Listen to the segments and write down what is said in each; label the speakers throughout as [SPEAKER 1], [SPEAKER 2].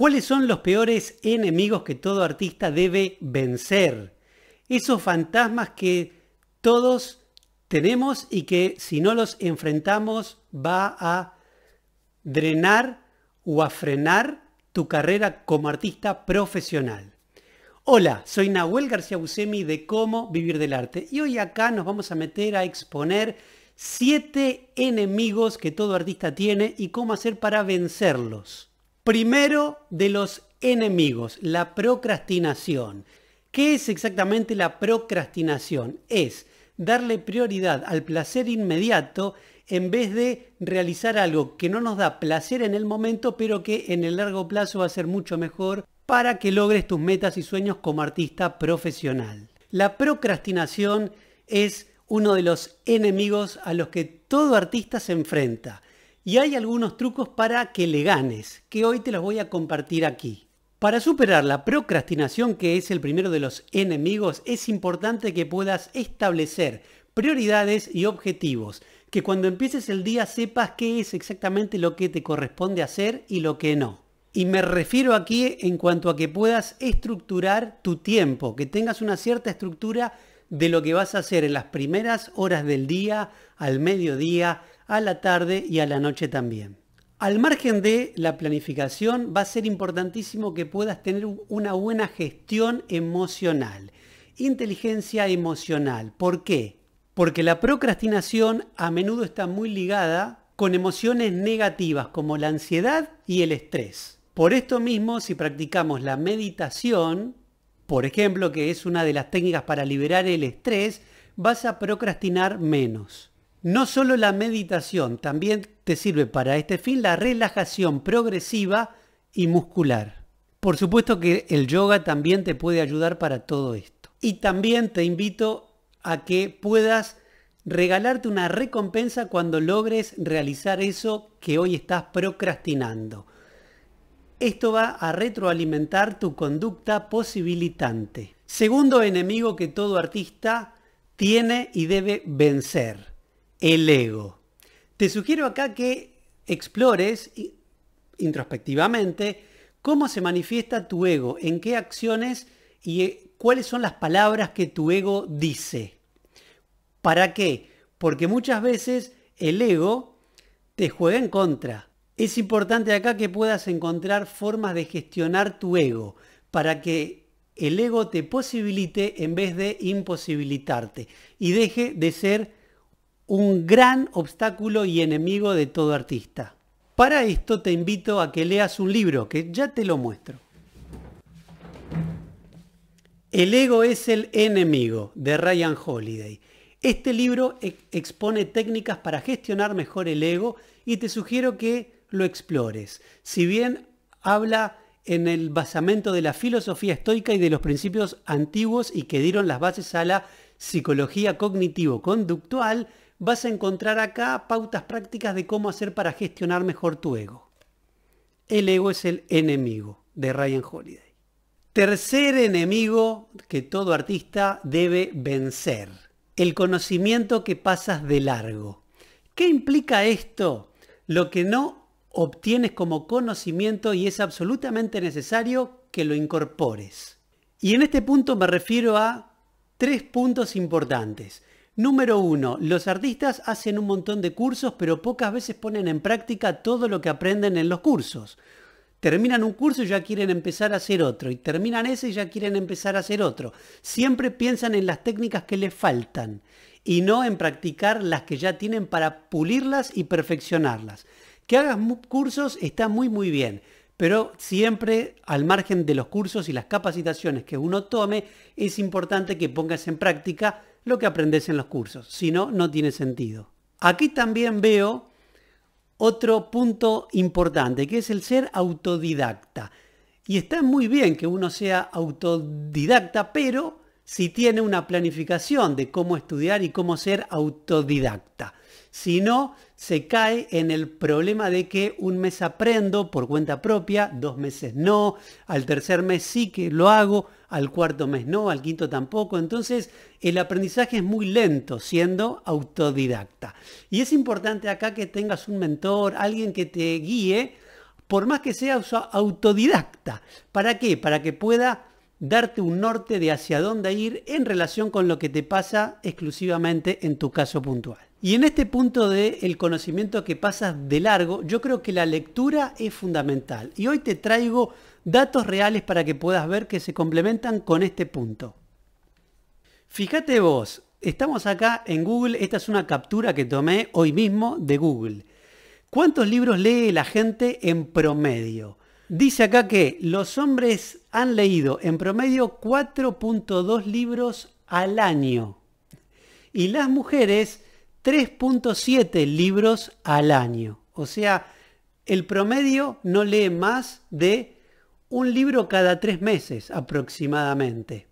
[SPEAKER 1] ¿Cuáles son los peores enemigos que todo artista debe vencer? Esos fantasmas que todos tenemos y que si no los enfrentamos va a drenar o a frenar tu carrera como artista profesional. Hola, soy Nahuel García Buscemi de Cómo Vivir del Arte y hoy acá nos vamos a meter a exponer siete enemigos que todo artista tiene y cómo hacer para vencerlos. Primero de los enemigos, la procrastinación. ¿Qué es exactamente la procrastinación? Es darle prioridad al placer inmediato en vez de realizar algo que no nos da placer en el momento, pero que en el largo plazo va a ser mucho mejor para que logres tus metas y sueños como artista profesional. La procrastinación es uno de los enemigos a los que todo artista se enfrenta y hay algunos trucos para que le ganes, que hoy te los voy a compartir aquí. Para superar la procrastinación, que es el primero de los enemigos, es importante que puedas establecer prioridades y objetivos, que cuando empieces el día sepas qué es exactamente lo que te corresponde hacer y lo que no. Y me refiero aquí en cuanto a que puedas estructurar tu tiempo, que tengas una cierta estructura de lo que vas a hacer en las primeras horas del día, al mediodía, a la tarde y a la noche también. Al margen de la planificación, va a ser importantísimo que puedas tener una buena gestión emocional, inteligencia emocional. ¿Por qué? Porque la procrastinación a menudo está muy ligada con emociones negativas como la ansiedad y el estrés. Por esto mismo, si practicamos la meditación, por ejemplo, que es una de las técnicas para liberar el estrés, vas a procrastinar menos. No solo la meditación, también te sirve para este fin la relajación progresiva y muscular. Por supuesto que el yoga también te puede ayudar para todo esto. Y también te invito a que puedas regalarte una recompensa cuando logres realizar eso que hoy estás procrastinando. Esto va a retroalimentar tu conducta posibilitante. Segundo enemigo que todo artista tiene y debe vencer, el ego. Te sugiero acá que explores introspectivamente cómo se manifiesta tu ego, en qué acciones y eh, cuáles son las palabras que tu ego dice. ¿Para qué? Porque muchas veces el ego te juega en contra es importante acá que puedas encontrar formas de gestionar tu ego para que el ego te posibilite en vez de imposibilitarte y deje de ser un gran obstáculo y enemigo de todo artista. Para esto te invito a que leas un libro, que ya te lo muestro. El ego es el enemigo, de Ryan Holiday. Este libro expone técnicas para gestionar mejor el ego y te sugiero que lo explores. Si bien habla en el basamento de la filosofía estoica y de los principios antiguos y que dieron las bases a la psicología cognitivo-conductual, vas a encontrar acá pautas prácticas de cómo hacer para gestionar mejor tu ego. El ego es el enemigo de Ryan Holiday. Tercer enemigo que todo artista debe vencer, el conocimiento que pasas de largo. ¿Qué implica esto? Lo que no obtienes como conocimiento y es absolutamente necesario que lo incorpores. Y en este punto me refiero a tres puntos importantes. Número uno, los artistas hacen un montón de cursos, pero pocas veces ponen en práctica todo lo que aprenden en los cursos. Terminan un curso y ya quieren empezar a hacer otro, y terminan ese y ya quieren empezar a hacer otro. Siempre piensan en las técnicas que les faltan y no en practicar las que ya tienen para pulirlas y perfeccionarlas. Que hagas cursos está muy muy bien, pero siempre al margen de los cursos y las capacitaciones que uno tome, es importante que pongas en práctica lo que aprendes en los cursos, si no, no tiene sentido. Aquí también veo otro punto importante, que es el ser autodidacta. Y está muy bien que uno sea autodidacta, pero si tiene una planificación de cómo estudiar y cómo ser autodidacta. Si no, se cae en el problema de que un mes aprendo por cuenta propia, dos meses no, al tercer mes sí que lo hago, al cuarto mes no, al quinto tampoco. Entonces el aprendizaje es muy lento siendo autodidacta. Y es importante acá que tengas un mentor, alguien que te guíe, por más que sea autodidacta. ¿Para qué? Para que pueda darte un norte de hacia dónde ir en relación con lo que te pasa exclusivamente en tu caso puntual. Y en este punto del conocimiento que pasas de largo, yo creo que la lectura es fundamental. Y hoy te traigo datos reales para que puedas ver que se complementan con este punto. Fíjate vos, estamos acá en Google, esta es una captura que tomé hoy mismo de Google. ¿Cuántos libros lee la gente en promedio? Dice acá que los hombres han leído en promedio 4.2 libros al año y las mujeres 3.7 libros al año. O sea, el promedio no lee más de un libro cada tres meses aproximadamente.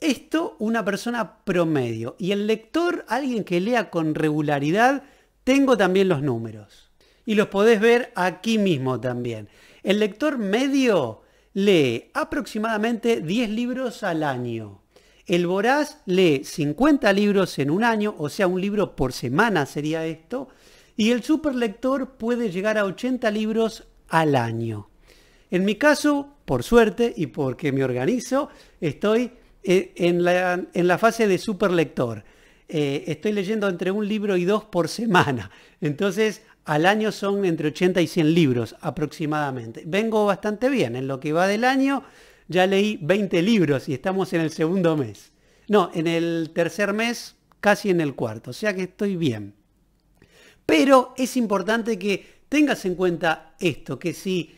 [SPEAKER 1] Esto una persona promedio. Y el lector, alguien que lea con regularidad, tengo también los números. Y los podés ver aquí mismo también. El lector medio lee aproximadamente 10 libros al año. El voraz lee 50 libros en un año, o sea, un libro por semana sería esto, y el superlector puede llegar a 80 libros al año. En mi caso, por suerte y porque me organizo, estoy eh, en la, fase de superlector. Eh, estoy leyendo entre un libro y dos por semana. Entonces, al año son entre 80 y 100 libros aproximadamente. Vengo bastante bien en lo que va del año ya leí 20 libros y estamos en el segundo mes. No, en el tercer mes, casi en el cuarto, o sea que estoy bien. Pero es importante que tengas en cuenta esto, que si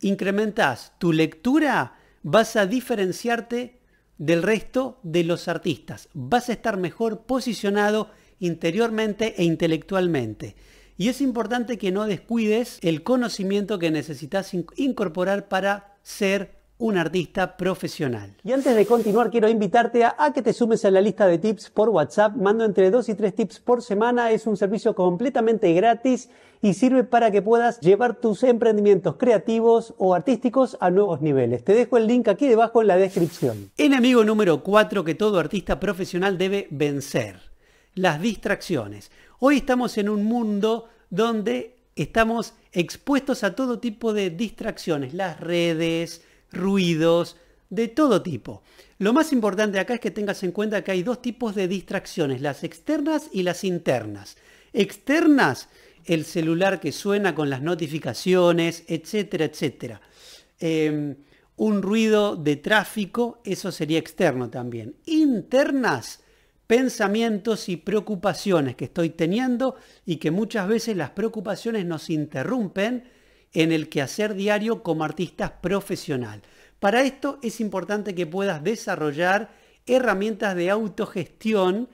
[SPEAKER 1] incrementas tu lectura, vas a diferenciarte del resto de los artistas. Vas a estar mejor posicionado interiormente e intelectualmente. Y es importante que no descuides el conocimiento que necesitas incorporar para ser un artista profesional. Y antes de continuar, quiero invitarte a, que te sumes a la lista de tips por WhatsApp. Mando entre dos y tres tips por semana. Es un servicio completamente gratis y sirve para que puedas llevar tus emprendimientos creativos o artísticos a nuevos niveles. Te dejo el link aquí debajo en la descripción. Enemigo número cuatro que todo artista profesional debe vencer. Las distracciones. Hoy estamos en un mundo donde estamos expuestos a todo tipo de distracciones. Las redes, ruidos, de todo tipo. Lo más importante acá es que tengas en cuenta que hay dos tipos de distracciones, las externas y las internas. Externas, el celular que suena con las notificaciones, etcétera, etcétera. Em, un ruido de tráfico, eso sería externo también. Internas, pensamientos y preocupaciones que estoy teniendo y que muchas veces las preocupaciones nos interrumpen en el hacer diario como artista profesional. Para esto es importante que puedas desarrollar herramientas de autogestión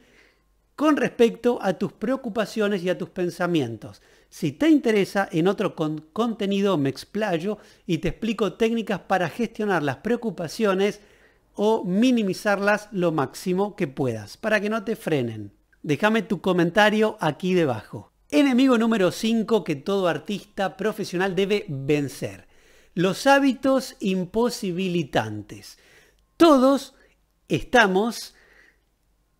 [SPEAKER 1] con respecto a tus preocupaciones y a tus pensamientos. Si te interesa, en otro contenido me explayo y te explico técnicas para gestionar las preocupaciones o minimizarlas lo máximo que puedas, para que no te frenen. Déjame tu comentario aquí debajo. Enemigo número 5 que todo artista profesional debe vencer. Los hábitos imposibilitantes. Todos estamos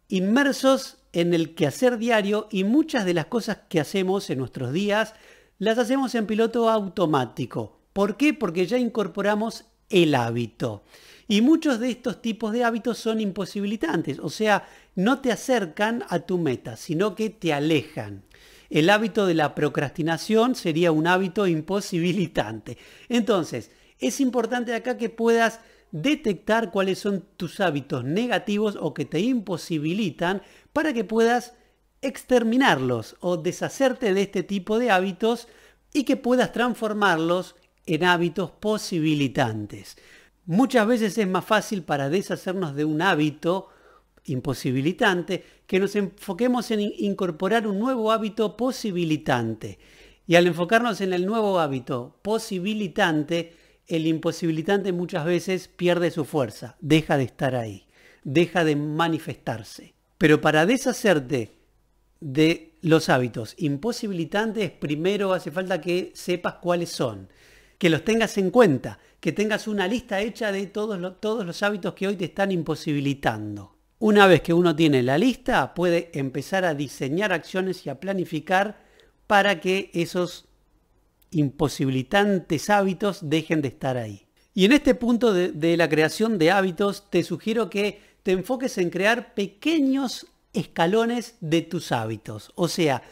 [SPEAKER 1] inmersos en el quehacer diario y muchas de las cosas que hacemos en nuestros días las hacemos en piloto automático. ¿Por qué? Porque ya incorporamos el hábito. Y muchos de estos tipos de hábitos son imposibilitantes, o sea, no te acercan a tu meta, sino que te alejan. El hábito de la procrastinación sería un hábito imposibilitante. Entonces, es importante acá que puedas detectar cuáles son tus hábitos negativos o que te imposibilitan para que puedas exterminarlos o deshacerte de este tipo de hábitos y que puedas transformarlos en hábitos posibilitantes. Muchas veces es más fácil para deshacernos de un hábito imposibilitante, que nos enfoquemos en incorporar un nuevo hábito posibilitante. Y al enfocarnos en el nuevo hábito posibilitante, el imposibilitante muchas veces pierde su fuerza, deja de estar ahí, deja de manifestarse. Pero para deshacerte de los hábitos imposibilitantes, primero hace falta que sepas cuáles son, que los tengas en cuenta, que tengas una lista hecha de todos, los, todos los hábitos que hoy te están imposibilitando. Una vez que uno tiene la lista, puede empezar a diseñar acciones y a planificar para que esos imposibilitantes hábitos dejen de estar ahí. Y en este punto de, la creación de hábitos, te sugiero que te enfoques en crear pequeños escalones de tus hábitos. O sea,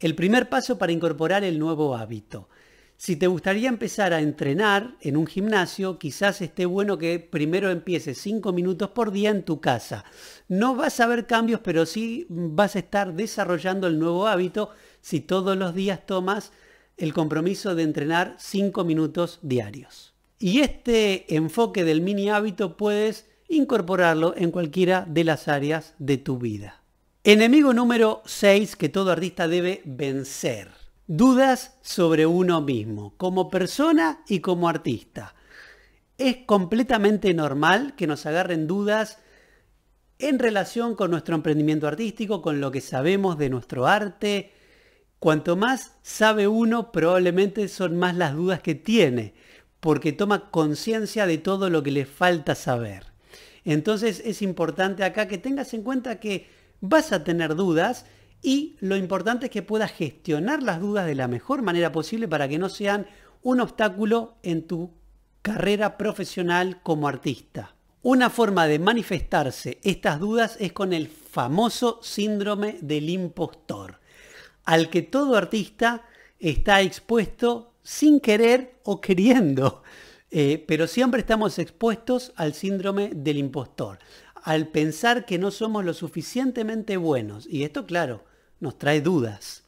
[SPEAKER 1] el primer paso para incorporar el nuevo hábito. Si te gustaría empezar a entrenar en un gimnasio, quizás esté bueno que primero empieces 5 minutos por día en tu casa. No vas a ver cambios, pero sí vas a estar desarrollando el nuevo hábito si todos los días tomas el compromiso de entrenar 5 minutos diarios. Y este enfoque del mini hábito puedes incorporarlo en cualquiera de las áreas de tu vida. Enemigo número 6 que todo artista debe vencer dudas sobre uno mismo, como persona y como artista. Es completamente normal que nos agarren dudas en relación con nuestro emprendimiento artístico, con lo que sabemos de nuestro arte. Cuanto más sabe uno, probablemente son más las dudas que tiene, porque toma conciencia de todo lo que le falta saber. Entonces es importante acá que tengas en cuenta que vas a tener dudas y lo importante es que puedas gestionar las dudas de la mejor manera posible para que no sean un obstáculo en tu carrera profesional como artista. Una forma de manifestarse estas dudas es con el famoso síndrome del impostor, al que todo artista está expuesto sin querer o queriendo, eh, pero siempre estamos expuestos al síndrome del impostor, al pensar que no somos lo suficientemente buenos. Y esto, claro, nos trae dudas.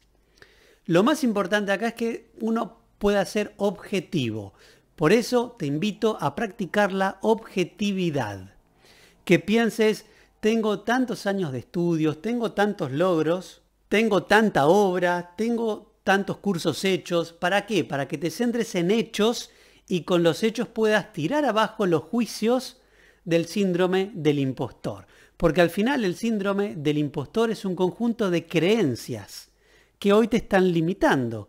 [SPEAKER 1] Lo más importante acá es que uno pueda ser objetivo. Por eso te invito a practicar la objetividad. Que pienses, tengo tantos años de estudios, tengo tantos logros, tengo tanta obra, tengo tantos cursos hechos. ¿Para qué? Para que te centres en hechos y con los hechos puedas tirar abajo los juicios del síndrome del impostor. Porque al final el síndrome del impostor es un conjunto de creencias que hoy te están limitando.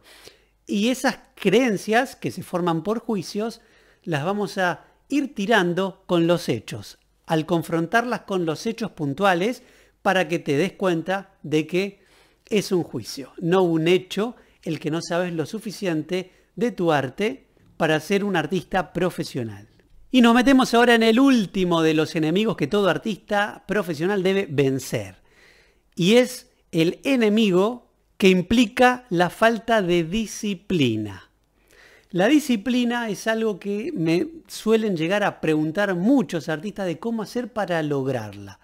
[SPEAKER 1] Y esas creencias que se forman por juicios las vamos a ir tirando con los hechos, al confrontarlas con los hechos puntuales para que te des cuenta de que es un juicio, no un hecho el que no sabes lo suficiente de tu arte para ser un artista profesional. Y nos metemos ahora en el último de los enemigos que todo artista profesional debe vencer. Y es el enemigo que implica la falta de disciplina. La disciplina es algo que me suelen llegar a preguntar muchos artistas de cómo hacer para lograrla.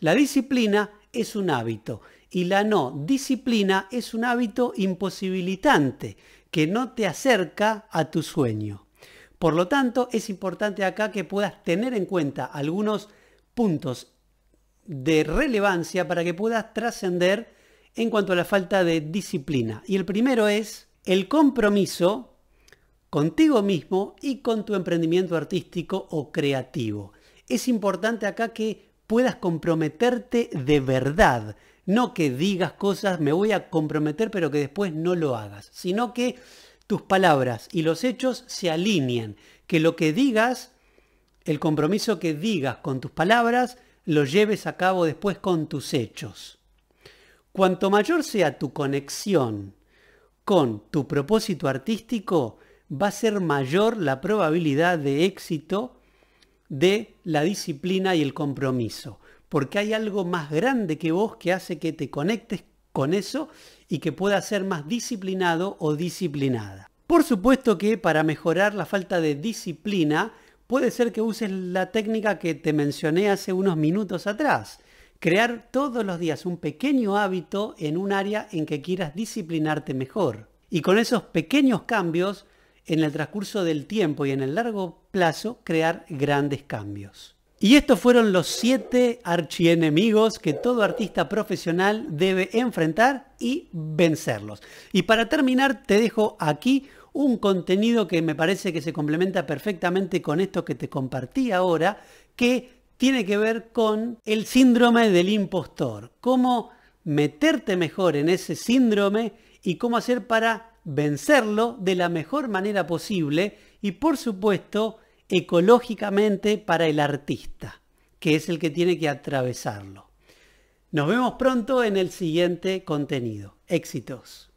[SPEAKER 1] La disciplina es un hábito y la no disciplina es un hábito imposibilitante que no te acerca a tu sueño. Por lo tanto, es importante acá que puedas tener en cuenta algunos puntos de relevancia para que puedas trascender en cuanto a la falta de disciplina. Y el primero es el compromiso contigo mismo y con tu emprendimiento artístico o creativo. Es importante acá que puedas comprometerte de verdad, no que digas cosas, me voy a comprometer pero que después no lo hagas, sino que tus palabras y los hechos se alinean, que lo que digas, el compromiso que digas con tus palabras, lo lleves a cabo después con tus hechos. Cuanto mayor sea tu conexión con tu propósito artístico, va a ser mayor la probabilidad de éxito de la disciplina y el compromiso, porque hay algo más grande que vos que hace que te conectes con eso y que pueda ser más disciplinado o disciplinada. Por supuesto que para mejorar la falta de disciplina puede ser que uses la técnica que te mencioné hace unos minutos atrás. Crear todos los días un pequeño hábito en un área en que quieras disciplinarte mejor. Y con esos pequeños cambios, en el transcurso del tiempo y en el largo plazo, crear grandes cambios. Y estos fueron los siete archienemigos que todo artista profesional debe enfrentar y vencerlos. Y para terminar te dejo aquí un contenido que me parece que se complementa perfectamente con esto que te compartí ahora, que tiene que ver con el síndrome del impostor. Cómo meterte mejor en ese síndrome y cómo hacer para vencerlo de la mejor manera posible y por supuesto ecológicamente para el artista, que es el que tiene que atravesarlo. Nos vemos pronto en el siguiente contenido. Éxitos.